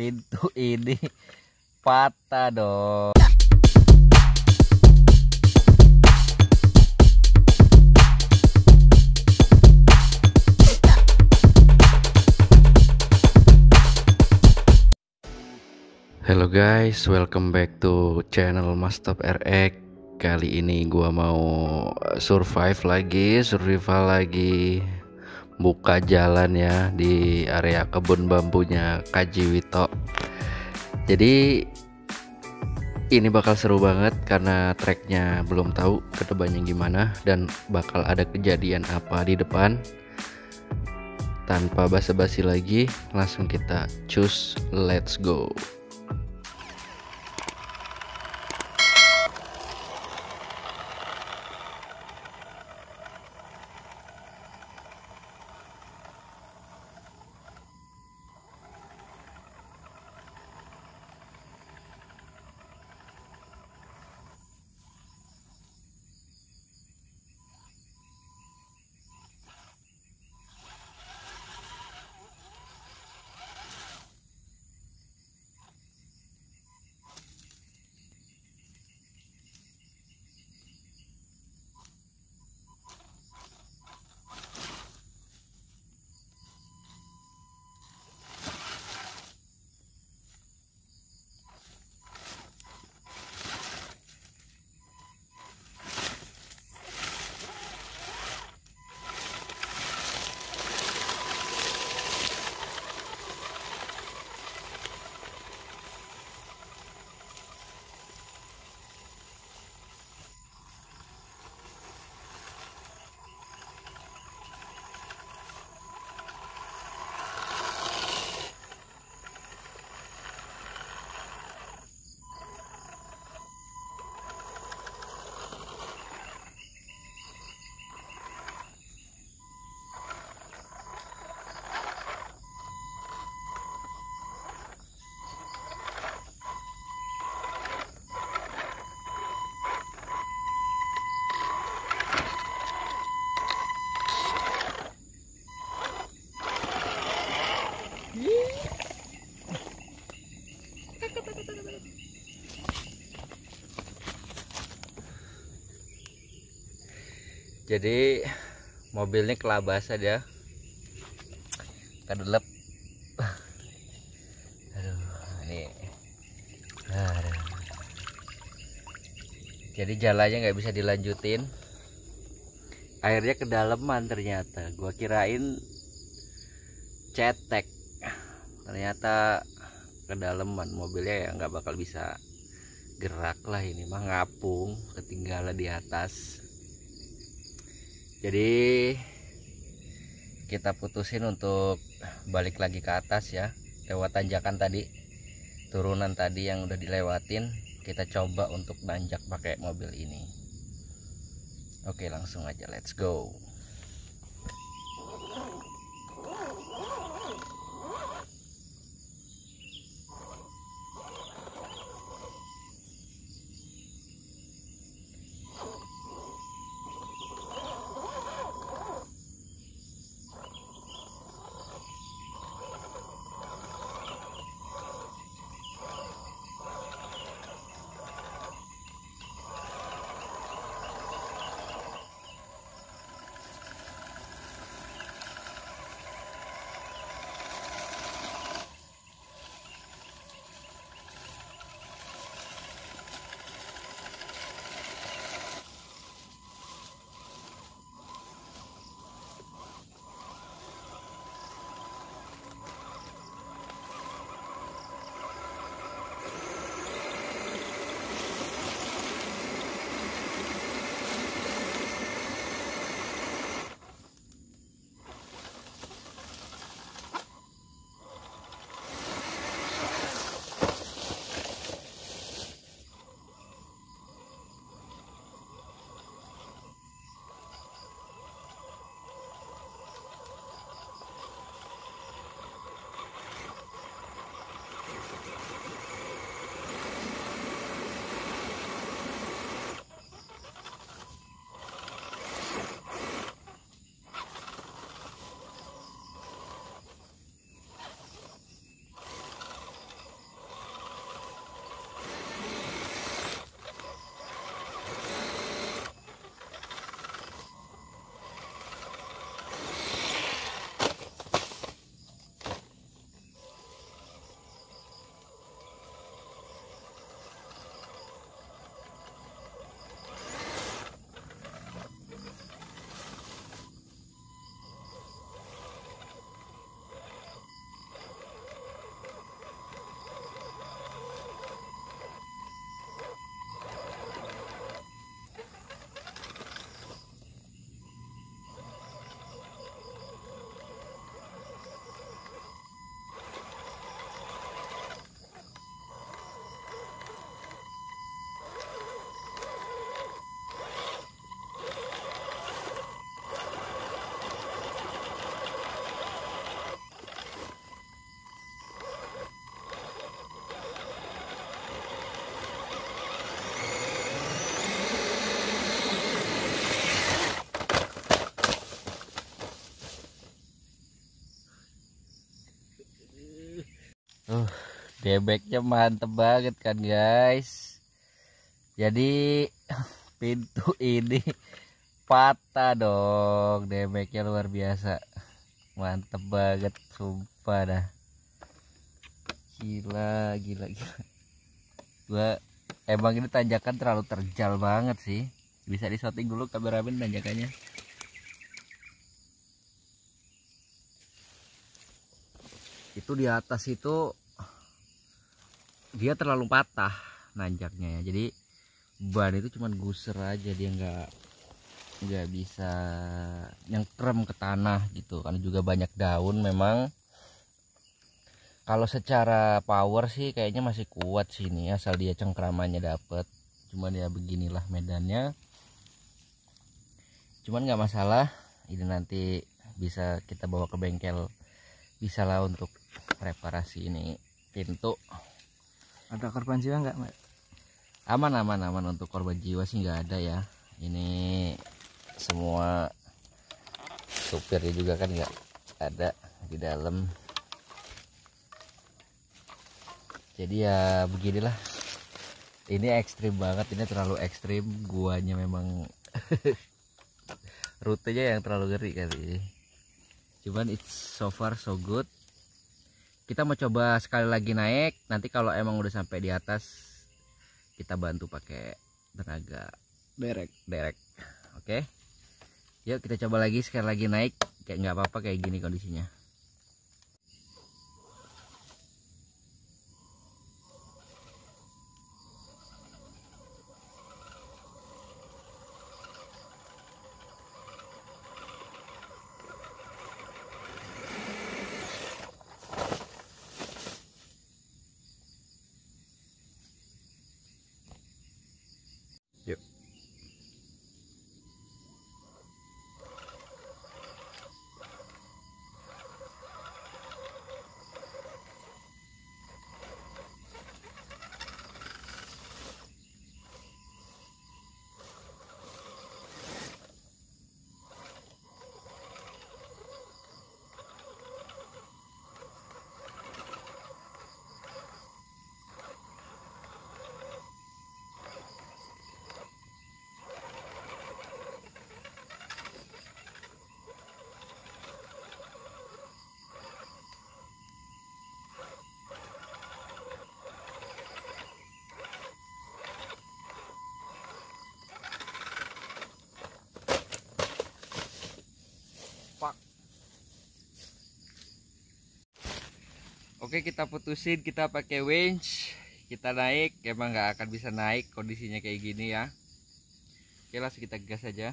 pintu ini patah dong Halo guys, welcome back to channel Mastop RX. Kali ini gua mau survive lagi, survival lagi buka jalan ya di area kebun bambunya Kajiwito. Jadi ini bakal seru banget karena treknya belum tahu kedepannya gimana dan bakal ada kejadian apa di depan. Tanpa basa-basi lagi, langsung kita choose let's go. jadi mobilnya kelabasa dia kedelep aduh ini aduh. jadi jalannya nggak bisa dilanjutin airnya kedalaman ternyata gua kirain cetek ternyata kedalaman mobilnya ya nggak bakal bisa gerak lah ini mah ngapung ketinggalan di atas jadi kita putusin untuk balik lagi ke atas ya lewat tanjakan tadi turunan tadi yang udah dilewatin kita coba untuk nanjak pakai mobil ini oke langsung aja let's go Uh, debeknya mantep banget kan guys. Jadi pintu ini patah dong. Debeknya luar biasa. Mantep banget sumpah dah. Gila, gila, gila. Gua emang ini tanjakan terlalu terjal banget sih. Bisa di shooting dulu kameramen tanjakannya. itu di atas itu dia terlalu patah nanjaknya ya jadi ban itu cuman guser aja dia nggak nggak bisa nyengkrem ke tanah gitu karena juga banyak daun memang kalau secara power sih kayaknya masih kuat sini asal dia cengkramannya dapet cuman ya beginilah medannya cuman nggak masalah ini nanti bisa kita bawa ke bengkel bisa lah untuk reparasi ini pintu ada korban jiwa nggak mbak aman aman aman untuk korban jiwa sih nggak ada ya ini semua supirnya juga kan nggak ada di dalam jadi ya beginilah ini ekstrim banget ini terlalu ekstrim guanya memang rutenya yang terlalu geri kali cuman it's so far so good kita mau coba sekali lagi naik nanti kalau emang udah sampai di atas kita bantu pakai tenaga derek derek oke okay? yuk kita coba lagi sekali lagi naik kayak nggak apa-apa kayak gini kondisinya Oke kita putusin kita pakai winch kita naik emang nggak akan bisa naik kondisinya kayak gini ya oke langsung kita gas aja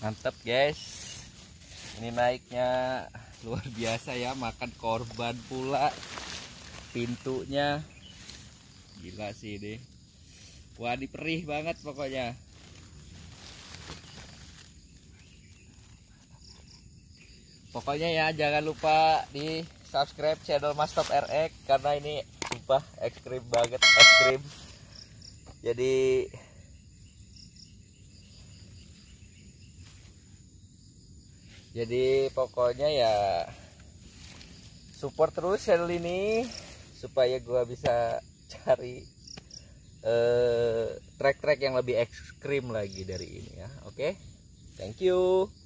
mantap guys ini naiknya luar biasa ya makan korban pula pintunya gila sih ini wah ini perih banget pokoknya pokoknya ya jangan lupa di subscribe channel Mas Top RX karena ini sumpah ekstrim banget ekstrim jadi jadi pokoknya ya support terus channel ini supaya gua bisa cari eh, track-track uh, yang lebih ekstrim lagi dari ini ya oke okay? thank you